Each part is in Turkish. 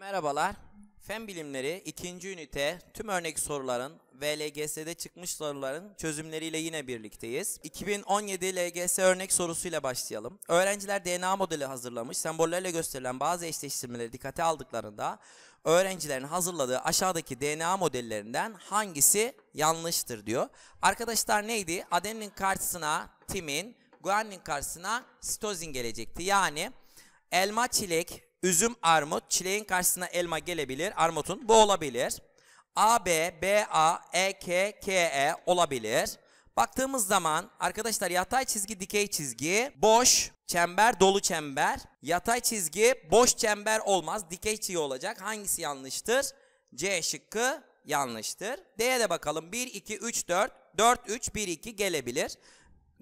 Merhabalar. Fen bilimleri 2. ünite tüm örnek soruların ve LGS'de çıkmış soruların çözümleriyle yine birlikteyiz. 2017 LGS örnek sorusuyla başlayalım. Öğrenciler DNA modeli hazırlamış. Sembollerle gösterilen bazı eşleştirmeleri dikkate aldıklarında öğrencilerin hazırladığı aşağıdaki DNA modellerinden hangisi yanlıştır diyor. Arkadaşlar neydi? Adenin karşısına timin, guanin karşısına sitozin gelecekti. Yani elma, çilek, üzüm, armut, çileğin karşısına elma gelebilir. Armutun bu olabilir. A, B, B, A, E, K, K, E olabilir. Baktığımız zaman arkadaşlar yatay çizgi, dikey çizgi, boş, çember, dolu çember. Yatay çizgi, boş çember olmaz. Dikey çizgi olacak. Hangisi yanlıştır? C şıkkı yanlıştır. D'ye de bakalım. 1, 2, 3, 4. 4, 3, 1, 2 gelebilir.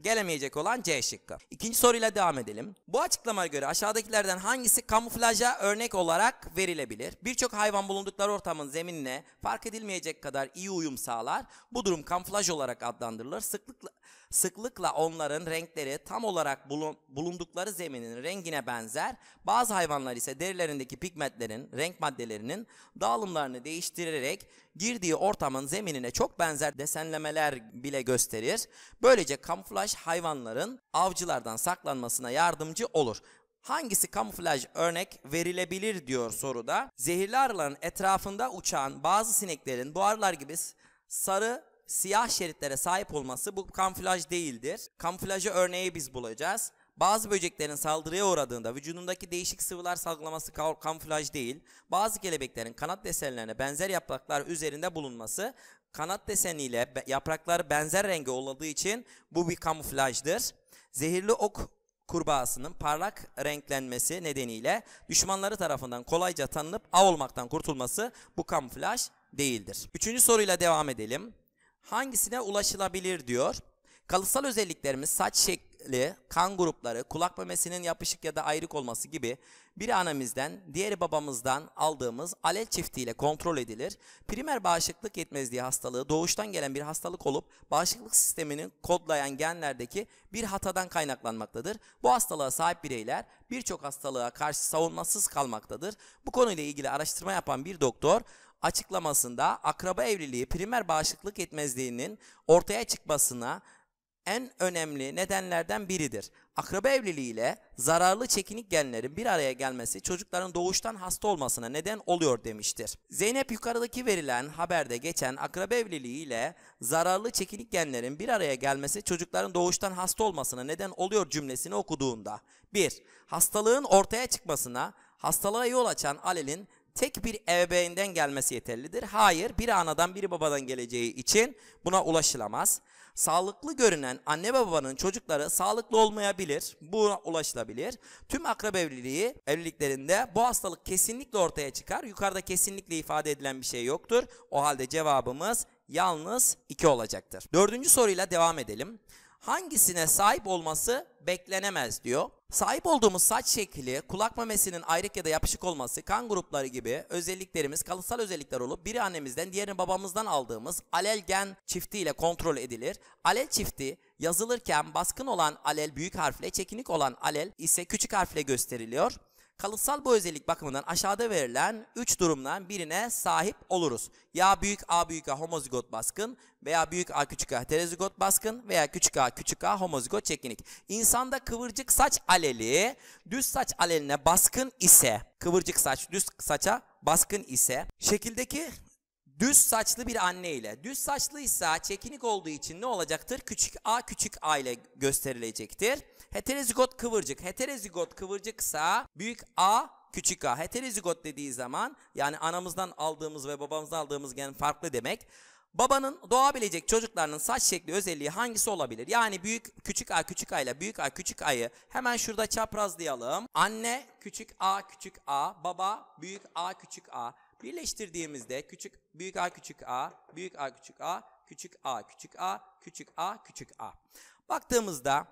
Gelemeyecek olan C şıkkı. İkinci soruyla devam edelim. Bu açıklamaya göre aşağıdakilerden hangisi kamuflaja örnek olarak verilebilir? Birçok hayvan bulundukları ortamın zeminine fark edilmeyecek kadar iyi uyum sağlar. Bu durum kamuflaj olarak adlandırılır. Sıklıkla Sıklıkla onların renkleri tam olarak bulundukları zeminin rengine benzer. Bazı hayvanlar ise derilerindeki pigmentlerin, renk maddelerinin dağılımlarını değiştirerek girdiği ortamın zeminine çok benzer desenlemeler bile gösterir. Böylece kamuflaj hayvanların avcılardan saklanmasına yardımcı olur. Hangisi kamuflaj örnek verilebilir diyor soruda. Zehirli arıların etrafında uçan bazı sineklerin bu arılar gibi sarı siyah şeritlere sahip olması bu kamuflaj değildir. Kamuflajı örneği biz bulacağız. Bazı böceklerin saldırıya uğradığında vücudundaki değişik sıvılar salgılaması kamuflaj değil. Bazı kelebeklerin kanat desenlerine benzer yapraklar üzerinde bulunması kanat deseniyle yaprakları benzer renge olduğu için bu bir kamuflajdır. Zehirli ok kurbağasının parlak renklenmesi nedeniyle düşmanları tarafından kolayca tanınıp av olmaktan kurtulması bu kamuflaj değildir. Üçüncü soruyla devam edelim hangisine ulaşılabilir diyor. Kalıtsal özelliklerimiz saç şekli, kan grupları, kulak memesinin yapışık ya da ayrık olması gibi bir annemizden, diğeri babamızdan aldığımız alel çiftiyle kontrol edilir. Primer bağışıklık yetmezliği hastalığı doğuştan gelen bir hastalık olup bağışıklık sistemini kodlayan genlerdeki bir hatadan kaynaklanmaktadır. Bu hastalığa sahip bireyler birçok hastalığa karşı savunmasız kalmaktadır. Bu konuyla ilgili araştırma yapan bir doktor açıklamasında akraba evliliği primer bağışıklık yetmezliğinin ortaya çıkmasına en önemli nedenlerden biridir. Akraba evliliği ile zararlı çekinik genlerin bir araya gelmesi çocukların doğuştan hasta olmasına neden oluyor demiştir. Zeynep yukarıdaki verilen haberde geçen akraba evliliği ile zararlı çekinik genlerin bir araya gelmesi çocukların doğuştan hasta olmasına neden oluyor cümlesini okuduğunda 1. Hastalığın ortaya çıkmasına hastalığa yol açan alelin tek bir ebeveynden gelmesi yeterlidir. Hayır, bir anadan biri babadan geleceği için buna ulaşılamaz. Sağlıklı görünen anne ve babanın çocukları sağlıklı olmayabilir. Buna ulaşılabilir. Tüm akrab evliliği evliliklerinde bu hastalık kesinlikle ortaya çıkar. Yukarıda kesinlikle ifade edilen bir şey yoktur. O halde cevabımız yalnız 2 olacaktır. Dördüncü soruyla devam edelim hangisine sahip olması beklenemez diyor. Sahip olduğumuz saç şekli, kulak memesinin ayrık ya da yapışık olması, kan grupları gibi özelliklerimiz kalıtsal özellikler olup biri annemizden diğerini babamızdan aldığımız alel gen çiftiyle kontrol edilir. Alel çifti yazılırken baskın olan alel büyük harfle, çekinik olan alel ise küçük harfle gösteriliyor. Kalıtsal bu özellik bakımından aşağıda verilen 3 durumdan birine sahip oluruz. Ya büyük A büyük A homozigot baskın veya büyük A küçük A heterozigot baskın veya küçük A küçük A homozigot çekinik. İnsanda kıvırcık saç aleli düz saç aleline baskın ise kıvırcık saç düz saça baskın ise şekildeki düz saçlı bir anne ile. Düz saçlıysa çekinik olduğu için ne olacaktır? Küçük a küçük a ile gösterilecektir. Heterozigot kıvırcık. Heterozigot kıvırcıksa büyük a küçük a. Heterozigot dediği zaman yani anamızdan aldığımız ve babamızdan aldığımız gen farklı demek. Babanın doğabilecek çocuklarının saç şekli özelliği hangisi olabilir? Yani büyük küçük a küçük a ile büyük a küçük a'yı hemen şurada çaprazlayalım. Anne küçük a küçük a, baba büyük a küçük a. Birleştirdiğimizde küçük büyük A küçük A, büyük A küçük A, küçük A küçük A, küçük A küçük A. Baktığımızda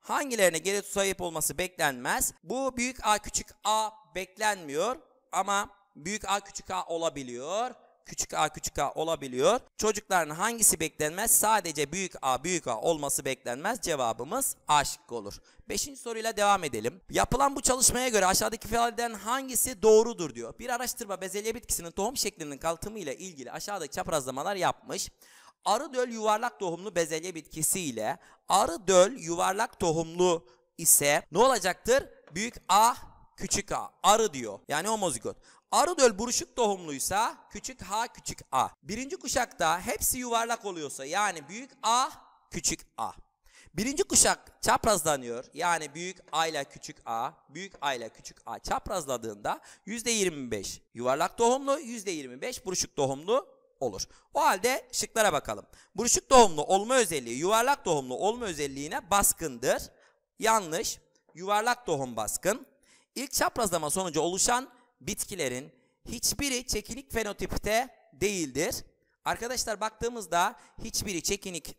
hangilerine geri sahip olması beklenmez. Bu büyük A küçük A beklenmiyor ama büyük A küçük A olabiliyor küçük a küçük a olabiliyor. Çocukların hangisi beklenmez? Sadece büyük a büyük a olması beklenmez. Cevabımız A şıkkı olur. Beşinci soruyla devam edelim. Yapılan bu çalışmaya göre aşağıdaki ifadeden hangisi doğrudur diyor. Bir araştırma bezelye bitkisinin tohum şeklinin kalıtımı ile ilgili aşağıdaki çaprazlamalar yapmış. Arı döl yuvarlak tohumlu bezelye bitkisi ile arı döl yuvarlak tohumlu ise ne olacaktır? Büyük A küçük A arı diyor. Yani homozigot. Arı döl buruşuk tohumluysa küçük h küçük a. Birinci kuşakta hepsi yuvarlak oluyorsa yani büyük a küçük a. Birinci kuşak çaprazlanıyor yani büyük a ile küçük a, büyük a ile küçük a çaprazladığında %25 yuvarlak tohumlu, %25 buruşuk tohumlu olur. O halde şıklara bakalım. Buruşuk tohumlu olma özelliği yuvarlak tohumlu olma özelliğine baskındır. Yanlış. Yuvarlak tohum baskın. İlk çaprazlama sonucu oluşan bitkilerin hiçbiri çekinik fenotipte değildir. Arkadaşlar baktığımızda hiçbiri çekinik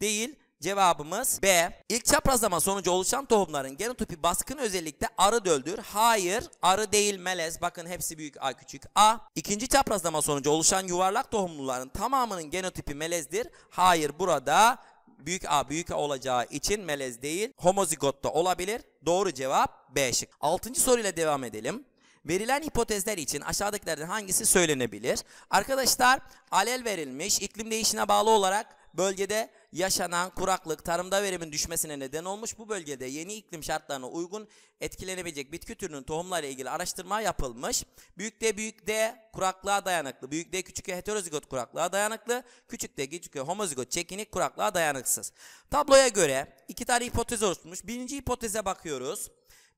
değil. Cevabımız B. İlk çaprazlama sonucu oluşan tohumların genotipi baskın özellikle arı döldür. Hayır, arı değil melez. Bakın hepsi büyük A küçük A. İkinci çaprazlama sonucu oluşan yuvarlak tohumluların tamamının genotipi melezdir. Hayır, burada büyük A büyük A olacağı için melez değil Homozigot da olabilir. Doğru cevap B şık. Altıncı soruyla devam edelim. Verilen hipotezler için aşağıdakilerden hangisi söylenebilir? Arkadaşlar alel verilmiş iklim değişine bağlı olarak bölgede yaşanan kuraklık tarımda verimin düşmesine neden olmuş. Bu bölgede yeni iklim şartlarına uygun etkilenebilecek bitki türünün tohumlarla ilgili araştırma yapılmış. büyükte büyükte kuraklığa dayanıklı, büyükte küçükte heterozigot kuraklığa dayanıklı, küçükte küçükte homozigot çekinik kuraklığa dayanıksız. Tabloya göre iki tane hipotez oluşmuş. Birinci hipoteze bakıyoruz.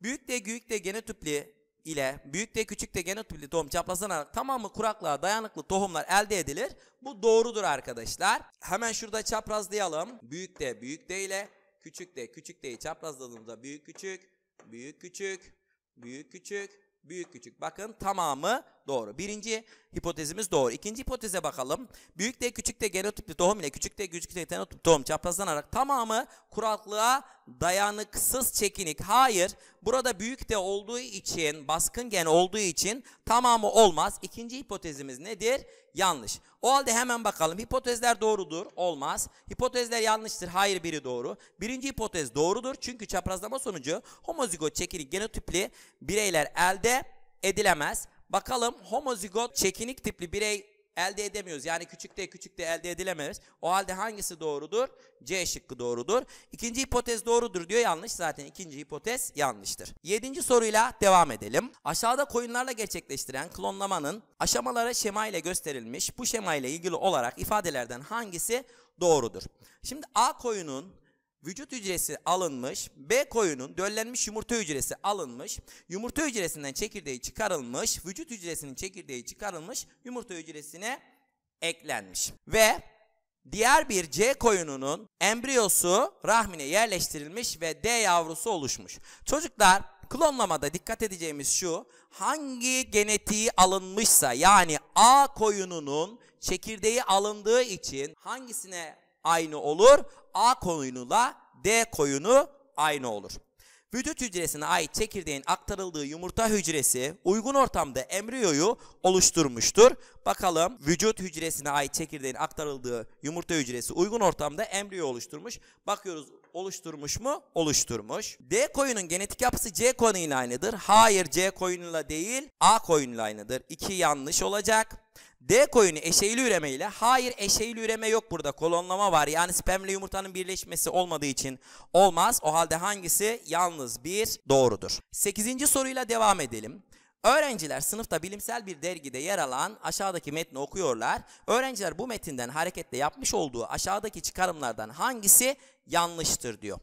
büyükte büyükte büyük genotipli ile büyük de küçük de genotipli tohum çaplazlanarak tamamı kuraklığa dayanıklı tohumlar elde edilir. Bu doğrudur arkadaşlar. Hemen şurada çaprazlayalım. Büyük de büyük de ile küçük de küçük de'yi çaprazladığımızda büyük küçük, büyük küçük, büyük küçük, büyük küçük. Bakın tamamı Doğru. Birinci hipotezimiz doğru. İkinci hipoteze bakalım. Büyük de küçük de genotipli tohum ile küçük de küçük de genotipli tohum çaprazlanarak tamamı kuraklığa dayanıksız çekinik. Hayır. Burada büyük de olduğu için, baskın gen olduğu için tamamı olmaz. İkinci hipotezimiz nedir? Yanlış. O halde hemen bakalım. Hipotezler doğrudur. Olmaz. Hipotezler yanlıştır. Hayır biri doğru. Birinci hipotez doğrudur. Çünkü çaprazlama sonucu homozigot çekinik genotipli bireyler elde edilemez. Bakalım homozigot çekinik tipli birey elde edemiyoruz. Yani küçükte küçükte elde edilemez. O halde hangisi doğrudur? C şıkkı doğrudur. İkinci hipotez doğrudur diyor yanlış. Zaten ikinci hipotez yanlıştır. Yedinci soruyla devam edelim. Aşağıda koyunlarla gerçekleştiren klonlamanın aşamaları şema ile gösterilmiş. Bu şema ile ilgili olarak ifadelerden hangisi doğrudur? Şimdi A koyunun vücut hücresi alınmış, B koyunun döllenmiş yumurta hücresi alınmış, yumurta hücresinden çekirdeği çıkarılmış, vücut hücresinin çekirdeği çıkarılmış, yumurta hücresine eklenmiş. Ve diğer bir C koyununun embriyosu rahmine yerleştirilmiş ve D yavrusu oluşmuş. Çocuklar klonlamada dikkat edeceğimiz şu, hangi genetiği alınmışsa yani A koyununun çekirdeği alındığı için hangisine aynı olur. A koyunuyla D koyunu aynı olur. Vücut hücresine ait çekirdeğin aktarıldığı yumurta hücresi uygun ortamda embriyoyu oluşturmuştur. Bakalım vücut hücresine ait çekirdeğin aktarıldığı yumurta hücresi uygun ortamda embriyo oluşturmuş. Bakıyoruz oluşturmuş mu? Oluşturmuş. D koyunun genetik yapısı C koyunuyla aynıdır. Hayır C koyunuyla değil A koyunuyla aynıdır. İki yanlış olacak. D koyunu eşeyli üreme ile hayır eşeyli üreme yok burada kolonlama var. Yani spermle yumurtanın birleşmesi olmadığı için olmaz. O halde hangisi? Yalnız bir doğrudur. 8. soruyla devam edelim. Öğrenciler sınıfta bilimsel bir dergide yer alan aşağıdaki metni okuyorlar. Öğrenciler bu metinden hareketle yapmış olduğu aşağıdaki çıkarımlardan hangisi yanlıştır diyor.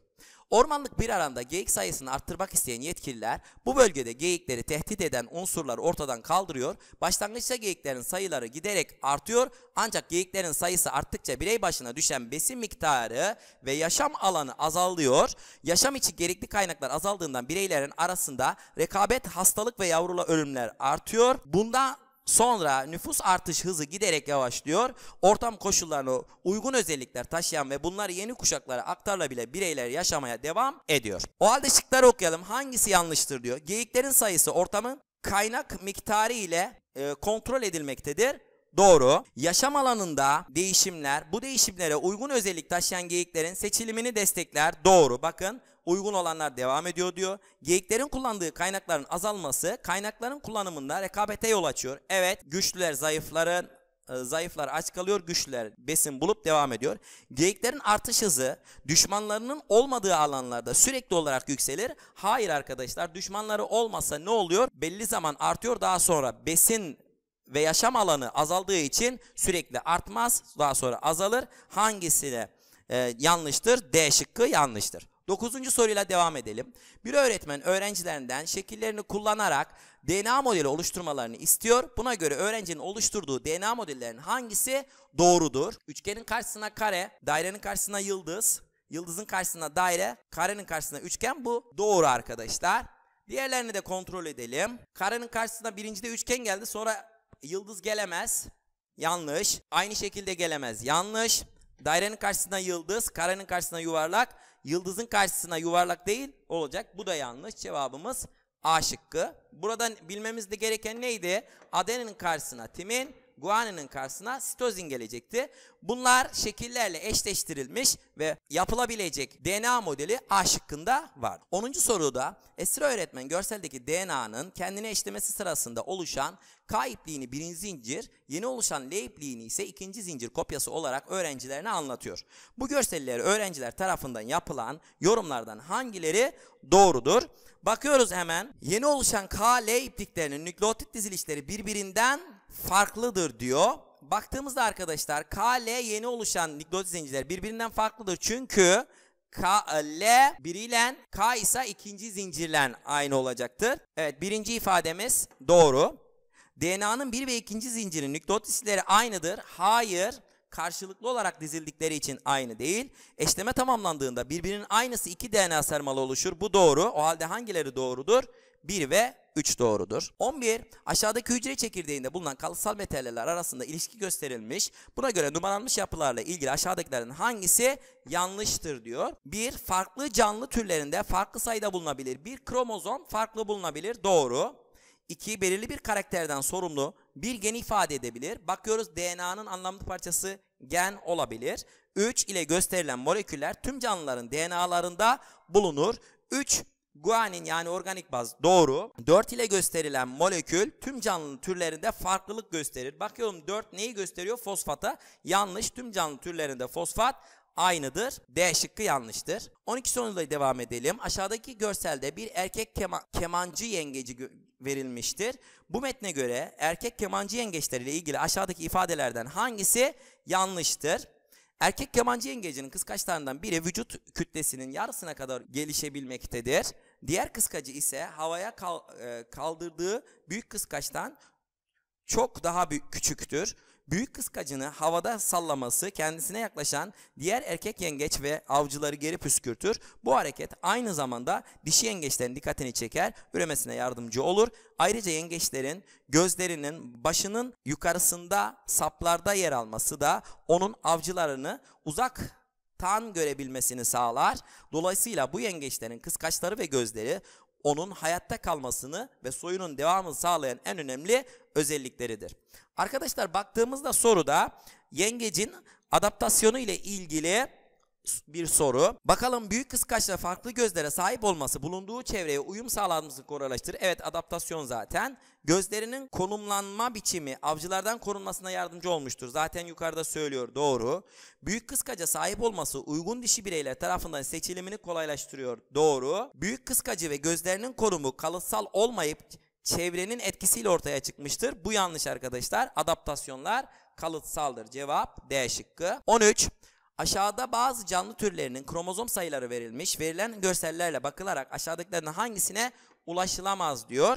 Ormanlık bir aranda geyik sayısını arttırmak isteyen yetkililer bu bölgede geyikleri tehdit eden unsurları ortadan kaldırıyor. Başlangıçta geyiklerin sayıları giderek artıyor ancak geyiklerin sayısı arttıkça birey başına düşen besin miktarı ve yaşam alanı azalıyor. Yaşam için gerekli kaynaklar azaldığından bireylerin arasında rekabet, hastalık ve yavrula ölümler artıyor. Bundan. Sonra nüfus artış hızı giderek yavaşlıyor. Ortam koşullarına uygun özellikler taşıyan ve bunları yeni kuşaklara aktarılabile bireyler yaşamaya devam ediyor. O halde şıkları okuyalım. Hangisi yanlıştır diyor. Geyiklerin sayısı ortamın kaynak miktarı ile e, kontrol edilmektedir. Doğru. Yaşam alanında değişimler bu değişimlere uygun özellik taşıyan geyiklerin seçilimini destekler. Doğru. Bakın uygun olanlar devam ediyor diyor. Geyiklerin kullandığı kaynakların azalması kaynakların kullanımında rekabete yol açıyor. Evet güçlüler zayıfların e, zayıflar aç kalıyor, güçlüler besin bulup devam ediyor. Geyiklerin artış hızı düşmanlarının olmadığı alanlarda sürekli olarak yükselir. Hayır arkadaşlar düşmanları olmasa ne oluyor? Belli zaman artıyor daha sonra besin ve yaşam alanı azaldığı için sürekli artmaz daha sonra azalır. Hangisi de e, yanlıştır? D şıkkı yanlıştır. Dokuzuncu soruyla devam edelim. Bir öğretmen öğrencilerinden şekillerini kullanarak DNA modeli oluşturmalarını istiyor. Buna göre öğrencinin oluşturduğu DNA modellerinin hangisi doğrudur? Üçgenin karşısına kare, dairenin karşısına yıldız, yıldızın karşısına daire, karenin karşısına üçgen bu doğru arkadaşlar. Diğerlerini de kontrol edelim. Karenin karşısına birincide üçgen geldi sonra Yıldız gelemez. Yanlış. Aynı şekilde gelemez. Yanlış. Dairenin karşısına yıldız, karenin karşısına yuvarlak, yıldızın karşısına yuvarlak değil olacak. Bu da yanlış. Cevabımız A şıkkı. Burada bilmemiz de gereken neydi? Adenin karşısına timin, guanin'in karşısına sitozin gelecekti. Bunlar şekillerle eşleştirilmiş ve yapılabilecek DNA modeli A şıkkında var. 10. soruda Esra öğretmen görseldeki DNA'nın kendine eşlemesi sırasında oluşan K ipliğini birinci zincir, yeni oluşan L ipliğini ise ikinci zincir kopyası olarak öğrencilerine anlatıyor. Bu görselleri öğrenciler tarafından yapılan yorumlardan hangileri doğrudur? Bakıyoruz hemen. Yeni oluşan K, L ipliklerinin nükleotit dizilişleri birbirinden farklıdır diyor. Baktığımızda arkadaşlar K, L yeni oluşan dikdört zincirler birbirinden farklıdır. Çünkü K, L biriyle K ise ikinci zincirle aynı olacaktır. Evet birinci ifademiz doğru. DNA'nın bir ve ikinci zincirin nükleot aynıdır. Hayır karşılıklı olarak dizildikleri için aynı değil. Eşleme tamamlandığında birbirinin aynısı iki DNA sarmalı oluşur. Bu doğru. O halde hangileri doğrudur? 1 ve 3 doğrudur. 11. Aşağıdaki hücre çekirdeğinde bulunan kalıtsal metaller arasında ilişki gösterilmiş. Buna göre numaralanmış yapılarla ilgili aşağıdakilerin hangisi yanlıştır diyor. 1. Farklı canlı türlerinde farklı sayıda bulunabilir. Bir kromozom farklı bulunabilir. Doğru. 2. Belirli bir karakterden sorumlu bir gen ifade edebilir. Bakıyoruz DNA'nın anlamlı parçası gen olabilir. 3 ile gösterilen moleküller tüm canlıların DNA'larında bulunur. 3 Guanin yani organik baz doğru. 4 ile gösterilen molekül tüm canlı türlerinde farklılık gösterir. Bakıyorum 4 neyi gösteriyor? Fosfata. Yanlış. Tüm canlı türlerinde fosfat aynıdır. D şıkkı yanlıştır. 12 soruyla devam edelim. Aşağıdaki görselde bir erkek kema kemancı yengeci verilmiştir. Bu metne göre erkek kemancı yengeçleri ile ilgili aşağıdaki ifadelerden hangisi yanlıştır? Erkek kemancı yengecinin kıskaçlarından biri vücut kütlesinin yarısına kadar gelişebilmektedir. Diğer kıskacı ise havaya e, kaldırdığı büyük kıskaçtan çok daha büyük, küçüktür. Büyük kıskacını havada sallaması kendisine yaklaşan diğer erkek yengeç ve avcıları geri püskürtür. Bu hareket aynı zamanda dişi yengeçlerin dikkatini çeker, üremesine yardımcı olur. Ayrıca yengeçlerin gözlerinin başının yukarısında saplarda yer alması da onun avcılarını uzak tan görebilmesini sağlar. Dolayısıyla bu yengeçlerin kıskaçları ve gözleri onun hayatta kalmasını ve soyunun devamını sağlayan en önemli özellikleridir. Arkadaşlar baktığımızda soruda yengecin adaptasyonu ile ilgili bir soru. Bakalım büyük kıskaçla farklı gözlere sahip olması bulunduğu çevreye uyum sağlanmasını kolaylaştırır. Evet adaptasyon zaten. Gözlerinin konumlanma biçimi avcılardan korunmasına yardımcı olmuştur. Zaten yukarıda söylüyor doğru. Büyük kıskaca sahip olması uygun dişi bireyler tarafından seçilimini kolaylaştırıyor. Doğru. Büyük kıskacı ve gözlerinin korumu kalıtsal olmayıp çevrenin etkisiyle ortaya çıkmıştır. Bu yanlış arkadaşlar. Adaptasyonlar kalıtsaldır. Cevap D şıkkı. 13. Aşağıda bazı canlı türlerinin kromozom sayıları verilmiş. Verilen görsellerle bakılarak aşağıdakilerden hangisine ulaşılamaz diyor.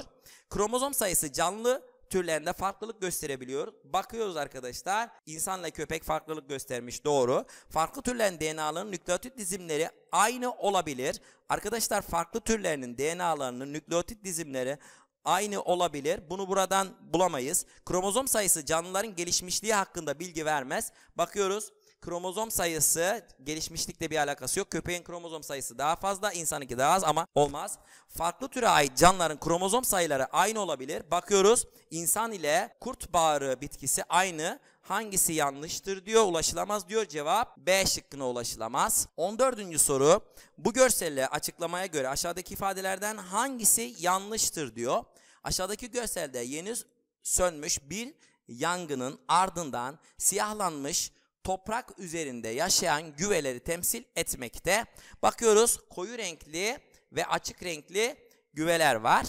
Kromozom sayısı canlı türlerinde farklılık gösterebiliyor. Bakıyoruz arkadaşlar. İnsanla köpek farklılık göstermiş doğru. Farklı türlerin DNA'larının nükleotit dizimleri aynı olabilir. Arkadaşlar farklı türlerinin DNA'larının nükleotit dizimleri aynı olabilir. Bunu buradan bulamayız. Kromozom sayısı canlıların gelişmişliği hakkında bilgi vermez. Bakıyoruz kromozom sayısı gelişmişlikle bir alakası yok. Köpeğin kromozom sayısı daha fazla, insanınki daha az ama olmaz. Farklı türe ait canlıların kromozom sayıları aynı olabilir. Bakıyoruz insan ile kurt bağırı bitkisi aynı. Hangisi yanlıştır diyor, ulaşılamaz diyor. Cevap B şıkkına ulaşılamaz. 14. soru. Bu görselle açıklamaya göre aşağıdaki ifadelerden hangisi yanlıştır diyor. Aşağıdaki görselde yeni sönmüş bir yangının ardından siyahlanmış toprak üzerinde yaşayan güveleri temsil etmekte. Bakıyoruz koyu renkli ve açık renkli güveler var.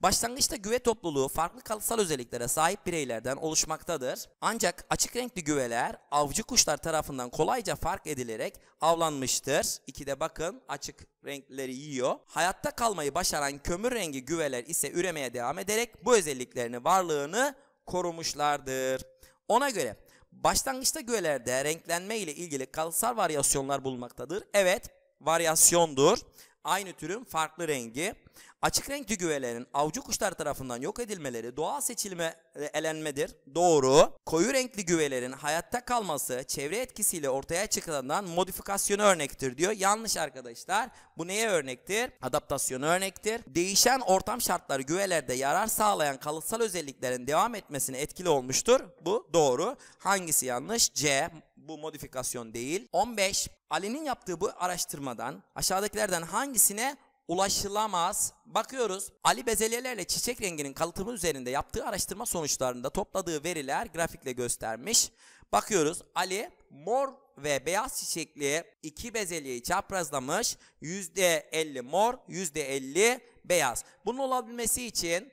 Başlangıçta güve topluluğu farklı kalıtsal özelliklere sahip bireylerden oluşmaktadır. Ancak açık renkli güveler avcı kuşlar tarafından kolayca fark edilerek avlanmıştır. İkide bakın açık renkleri yiyor. Hayatta kalmayı başaran kömür rengi güveler ise üremeye devam ederek bu özelliklerini varlığını korumuşlardır. Ona göre Başlangıçta göğelerde renklenme ile ilgili kalıtsal varyasyonlar bulmaktadır. Evet, varyasyondur. Aynı türün farklı rengi. Açık renkli güvelerin avcı kuşlar tarafından yok edilmeleri doğal seçilme elenmedir. Doğru. Koyu renkli güvelerin hayatta kalması çevre etkisiyle ortaya çıkılan modifikasyonu örnektir diyor. Yanlış arkadaşlar. Bu neye örnektir? Adaptasyonu örnektir. Değişen ortam şartları güvelerde yarar sağlayan kalıtsal özelliklerin devam etmesine etkili olmuştur. Bu doğru. Hangisi yanlış? C. Bu modifikasyon değil. 15. Ali'nin yaptığı bu araştırmadan aşağıdakilerden hangisine ulaşılamaz. Bakıyoruz Ali bezelyelerle çiçek renginin kalıtımı üzerinde yaptığı araştırma sonuçlarında topladığı veriler grafikle göstermiş. Bakıyoruz Ali mor ve beyaz çiçekli iki bezelyeyi çaprazlamış. %50 mor, %50 beyaz. Bunun olabilmesi için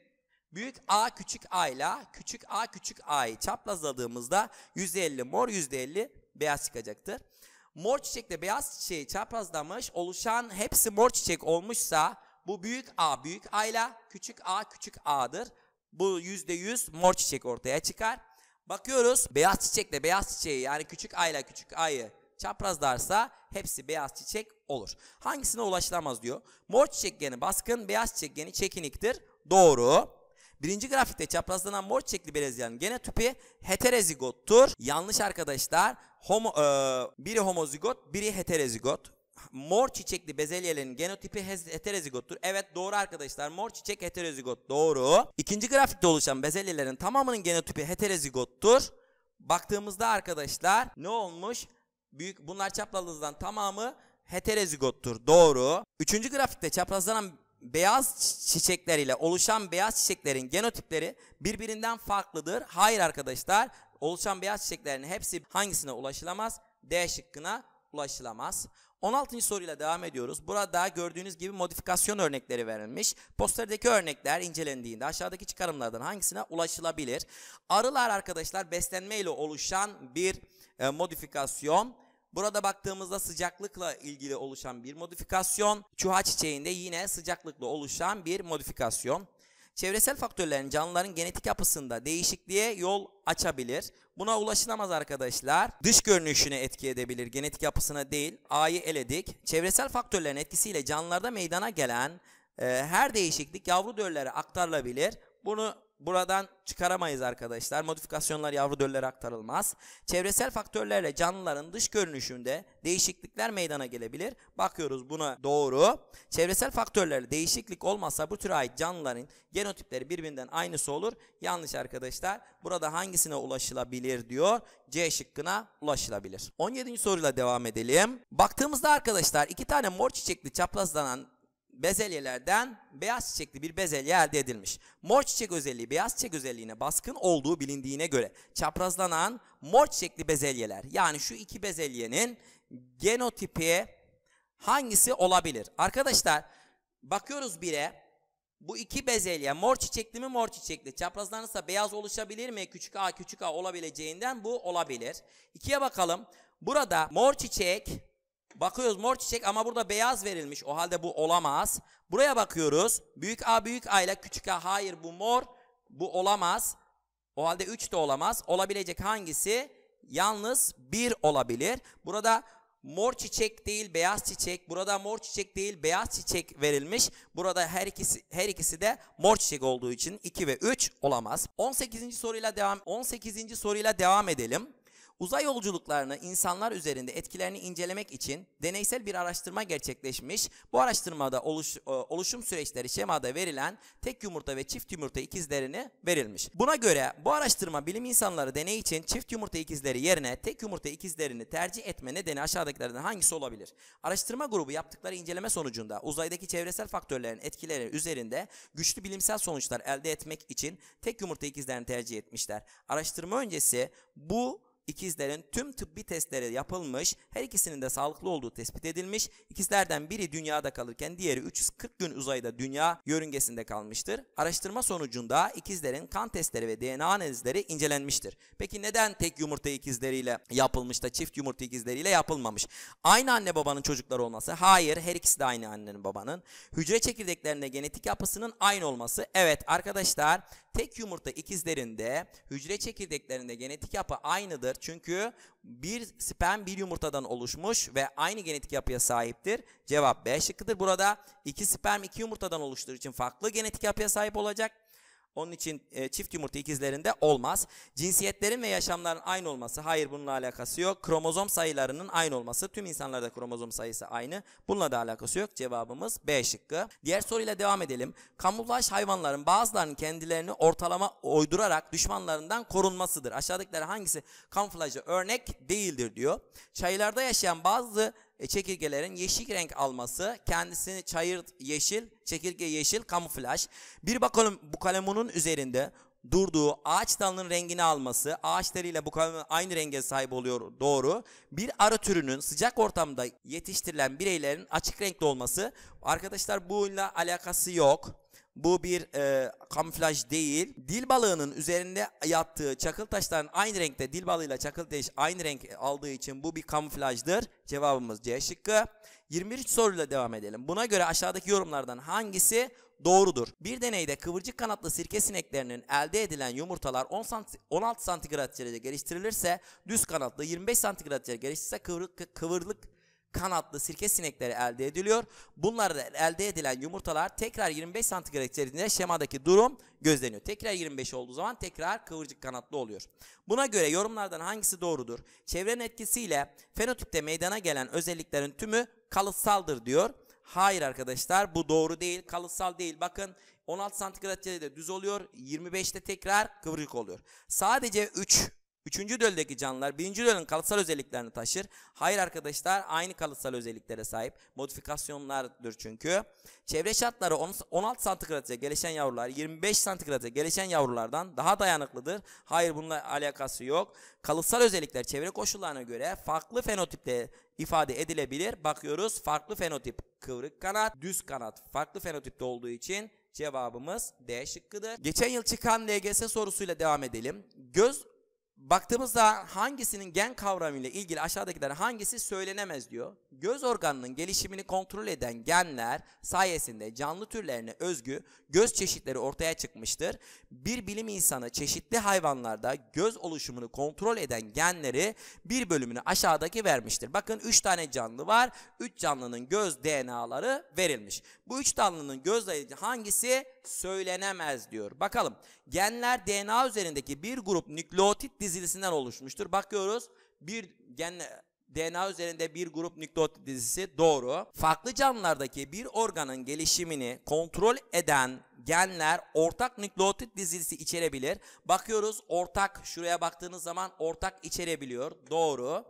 büyük A küçük A ile küçük A küçük A'yı çaprazladığımızda %50 mor, %50 beyaz çıkacaktır. Mor çiçekle beyaz çiçeği çaprazlamış oluşan hepsi mor çiçek olmuşsa bu büyük A büyük A ile küçük A küçük A'dır. Bu yüzde yüz mor çiçek ortaya çıkar. Bakıyoruz beyaz çiçekle beyaz çiçeği yani küçük A ile küçük A'yı çaprazlarsa hepsi beyaz çiçek olur. Hangisine ulaşılamaz diyor. Mor çiçek geni baskın, beyaz çiçek geni çekiniktir. Doğru. Birinci grafikte çaprazlanan mor çiçekli bezelyenin genotipi heterozigottur. Yanlış arkadaşlar. Homo, e, biri homozigot, biri heterozigot. Mor çiçekli bezelyelerin genotipi heterozigottur. Evet doğru arkadaşlar. Mor çiçek heterozigot doğru. İkinci grafikte oluşan bezelyelerin tamamının genotipi heterozigottur. Baktığımızda arkadaşlar ne olmuş? Büyük bunlar çaprazlanan tamamı heterozigottur. Doğru. Üçüncü grafikte çaprazlanan beyaz çiçekler ile oluşan beyaz çiçeklerin genotipleri birbirinden farklıdır. Hayır arkadaşlar oluşan beyaz çiçeklerin hepsi hangisine ulaşılamaz? D şıkkına ulaşılamaz. 16. soruyla devam ediyoruz. Burada gördüğünüz gibi modifikasyon örnekleri verilmiş. Posterdeki örnekler incelendiğinde aşağıdaki çıkarımlardan hangisine ulaşılabilir? Arılar arkadaşlar beslenme ile oluşan bir e, modifikasyon Burada baktığımızda sıcaklıkla ilgili oluşan bir modifikasyon. Çuha çiçeğinde yine sıcaklıkla oluşan bir modifikasyon. Çevresel faktörlerin canlıların genetik yapısında değişikliğe yol açabilir. Buna ulaşılamaz arkadaşlar. Dış görünüşüne etki edebilir, genetik yapısına değil. A'yı eledik. Çevresel faktörlerin etkisiyle canlılarda meydana gelen e, her değişiklik yavru dölllere aktarılabilir. Bunu buradan çıkaramayız arkadaşlar. Modifikasyonlar yavru döllere aktarılmaz. Çevresel faktörlerle canlıların dış görünüşünde değişiklikler meydana gelebilir. Bakıyoruz buna doğru. Çevresel faktörlerle değişiklik olmasa bu türe ait canlıların genotipleri birbirinden aynısı olur. Yanlış arkadaşlar. Burada hangisine ulaşılabilir diyor. C şıkkına ulaşılabilir. 17. soruyla devam edelim. Baktığımızda arkadaşlar iki tane mor çiçekli çaprazlanan bezelyelerden beyaz çiçekli bir bezelye elde edilmiş. Mor çiçek özelliği beyaz çiçek özelliğine baskın olduğu bilindiğine göre çaprazlanan mor çiçekli bezelyeler yani şu iki bezelyenin genotipi hangisi olabilir? Arkadaşlar bakıyoruz bire bu iki bezelye mor çiçekli mi mor çiçekli çaprazlanırsa beyaz oluşabilir mi? Küçük a küçük a olabileceğinden bu olabilir. İkiye bakalım. Burada mor çiçek Bakıyoruz mor çiçek ama burada beyaz verilmiş. O halde bu olamaz. Buraya bakıyoruz. Büyük A büyük A ile küçük A hayır bu mor. Bu olamaz. O halde 3 de olamaz. Olabilecek hangisi? Yalnız 1 olabilir. Burada mor çiçek değil beyaz çiçek. Burada mor çiçek değil beyaz çiçek verilmiş. Burada her ikisi her ikisi de mor çiçek olduğu için 2 ve 3 olamaz. 18. soruyla devam 18. soruyla devam edelim. Uzay yolculuklarını insanlar üzerinde etkilerini incelemek için deneysel bir araştırma gerçekleşmiş. Bu araştırmada oluş, e, oluşum süreçleri şemada verilen tek yumurta ve çift yumurta ikizlerini verilmiş. Buna göre bu araştırma bilim insanları deney için çift yumurta ikizleri yerine tek yumurta ikizlerini tercih etme nedeni aşağıdakilerden hangisi olabilir? Araştırma grubu yaptıkları inceleme sonucunda uzaydaki çevresel faktörlerin etkileri üzerinde güçlü bilimsel sonuçlar elde etmek için tek yumurta ikizlerini tercih etmişler. Araştırma öncesi bu İkizlerin tüm tıbbi testleri yapılmış, her ikisinin de sağlıklı olduğu tespit edilmiş. İkizlerden biri dünyada kalırken diğeri 340 gün uzayda dünya yörüngesinde kalmıştır. Araştırma sonucunda ikizlerin kan testleri ve DNA analizleri incelenmiştir. Peki neden tek yumurta ikizleriyle yapılmış da çift yumurta ikizleriyle yapılmamış? Aynı anne babanın çocukları olması. Hayır, her ikisi de aynı annenin babanın. Hücre çekirdeklerinde genetik yapısının aynı olması. Evet arkadaşlar tek yumurta ikizlerinde hücre çekirdeklerinde genetik yapı aynıdır. Çünkü bir sperm bir yumurtadan oluşmuş ve aynı genetik yapıya sahiptir. Cevap B şıkkıdır. Burada iki sperm iki yumurtadan oluştuğu için farklı genetik yapıya sahip olacak. Onun için e, çift yumurta ikizlerinde olmaz. Cinsiyetlerin ve yaşamların aynı olması. Hayır bununla alakası yok. Kromozom sayılarının aynı olması. Tüm insanlarda kromozom sayısı aynı. Bununla da alakası yok. Cevabımız B şıkkı. Diğer soruyla devam edelim. Kamuflaj hayvanların bazılarının kendilerini ortalama oydurarak düşmanlarından korunmasıdır. Aşağıdakiler hangisi kamuflajı örnek değildir diyor. Çaylarda yaşayan bazı e, çekirgelerin yeşil renk alması, kendisini çayır yeşil, çekirge yeşil kamuflaj. Bir bakalım bu kalemunun üzerinde durduğu ağaç dalının rengini alması, ağaçlarıyla bu kalemun aynı renge sahip oluyor doğru. Bir arı türünün sıcak ortamda yetiştirilen bireylerin açık renkli olması. Arkadaşlar bununla alakası yok. Bu bir e, kamuflaj değil. Dil balığının üzerinde yattığı çakıl taşların aynı renkte dil balığıyla çakıl taş aynı renk aldığı için bu bir kamuflajdır. Cevabımız C şıkkı. 21 soruyla devam edelim. Buna göre aşağıdaki yorumlardan hangisi doğrudur? Bir deneyde kıvırcık kanatlı sirke sineklerinin elde edilen yumurtalar 10 santi 16 santigrat derecede geliştirilirse düz kanatlı 25 santigrat derecede geliştirirse kıvrık, kıvırlık kanatlı sirke sinekleri elde ediliyor. Bunlarda elde edilen yumurtalar tekrar 25 santigrat içerisinde şemadaki durum gözleniyor. Tekrar 25 olduğu zaman tekrar kıvırcık kanatlı oluyor. Buna göre yorumlardan hangisi doğrudur? Çevrenin etkisiyle fenotipte meydana gelen özelliklerin tümü kalıtsaldır diyor. Hayır arkadaşlar bu doğru değil kalıtsal değil. Bakın 16 santigrat derecede düz oluyor 25'te tekrar kıvırcık oluyor. Sadece 3 Üçüncü döldeki canlılar birinci dölün kalıtsal özelliklerini taşır. Hayır arkadaşlar aynı kalıtsal özelliklere sahip. Modifikasyonlardır çünkü. Çevre şartları 16 santigrata gelişen yavrular 25 santigrata gelişen yavrulardan daha dayanıklıdır. Hayır bununla alakası yok. Kalıtsal özellikler çevre koşullarına göre farklı fenotipte ifade edilebilir. Bakıyoruz farklı fenotip kıvrık kanat, düz kanat farklı fenotipte olduğu için cevabımız D şıkkıdır. Geçen yıl çıkan LGS sorusuyla devam edelim. Göz baktığımızda hangisinin gen kavramıyla ilgili aşağıdakiler hangisi söylenemez diyor. Göz organının gelişimini kontrol eden genler sayesinde canlı türlerine özgü göz çeşitleri ortaya çıkmıştır. Bir bilim insanı çeşitli hayvanlarda göz oluşumunu kontrol eden genleri bir bölümünü aşağıdaki vermiştir. Bakın 3 tane canlı var. 3 canlının göz DNA'ları verilmiş. Bu 3 canlının göz hangisi söylenemez diyor. Bakalım genler DNA üzerindeki bir grup nükleotit dizilisinden oluşmuştur. Bakıyoruz bir gen DNA üzerinde bir grup nükleotit dizisi doğru. Farklı canlılardaki bir organın gelişimini kontrol eden genler ortak nükleotit dizisi içerebilir. Bakıyoruz ortak şuraya baktığınız zaman ortak içerebiliyor. Doğru.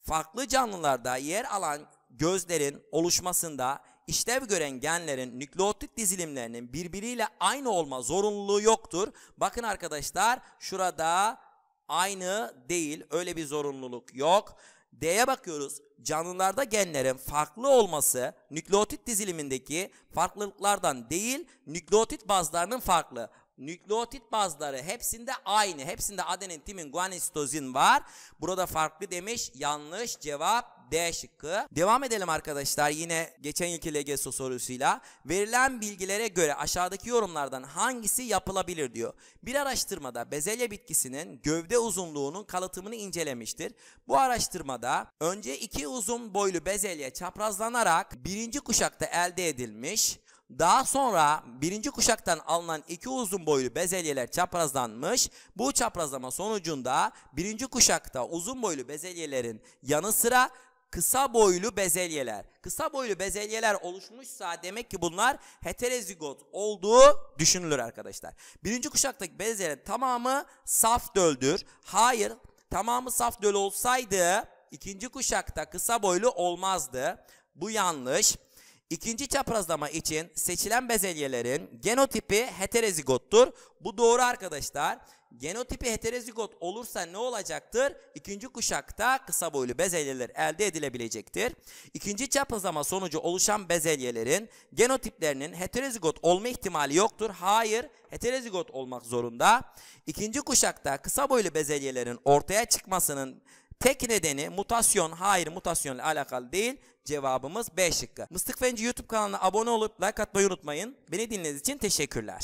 Farklı canlılarda yer alan gözlerin oluşmasında işlev gören genlerin nükleotit dizilimlerinin birbiriyle aynı olma zorunluluğu yoktur. Bakın arkadaşlar şurada aynı değil öyle bir zorunluluk yok. D'ye bakıyoruz. Canlılarda genlerin farklı olması nükleotit dizilimindeki farklılıklardan değil nükleotit bazlarının farklı. Nükleotit bazları hepsinde aynı. Hepsinde adenin, timin, guanin, sitozin var. Burada farklı demiş. Yanlış cevap D şıkkı. Devam edelim arkadaşlar yine geçen yılki LGS sorusuyla. Verilen bilgilere göre aşağıdaki yorumlardan hangisi yapılabilir diyor. Bir araştırmada bezelye bitkisinin gövde uzunluğunun kalıtımını incelemiştir. Bu araştırmada önce iki uzun boylu bezelye çaprazlanarak birinci kuşakta elde edilmiş. Daha sonra birinci kuşaktan alınan iki uzun boylu bezelyeler çaprazlanmış. Bu çaprazlama sonucunda birinci kuşakta uzun boylu bezelyelerin yanı sıra kısa boylu bezelyeler. Kısa boylu bezelyeler oluşmuşsa demek ki bunlar heterozigot olduğu düşünülür arkadaşlar. Birinci kuşaktaki bezelyeler tamamı saf döldür. Hayır tamamı saf döl olsaydı ikinci kuşakta kısa boylu olmazdı. Bu yanlış. İkinci çaprazlama için seçilen bezelyelerin genotipi heterozigottur. Bu doğru arkadaşlar. Genotipi heterozigot olursa ne olacaktır? İkinci kuşakta kısa boylu bezelyeler elde edilebilecektir. İkinci çaprazlama sonucu oluşan bezelyelerin genotiplerinin heterozigot olma ihtimali yoktur. Hayır, heterozigot olmak zorunda. İkinci kuşakta kısa boylu bezelyelerin ortaya çıkmasının tek nedeni mutasyon, hayır mutasyonla alakalı değil, Cevabımız B şıkkı. Mıstık Fenci YouTube kanalına abone olup like atmayı unutmayın. Beni dinlediğiniz için teşekkürler.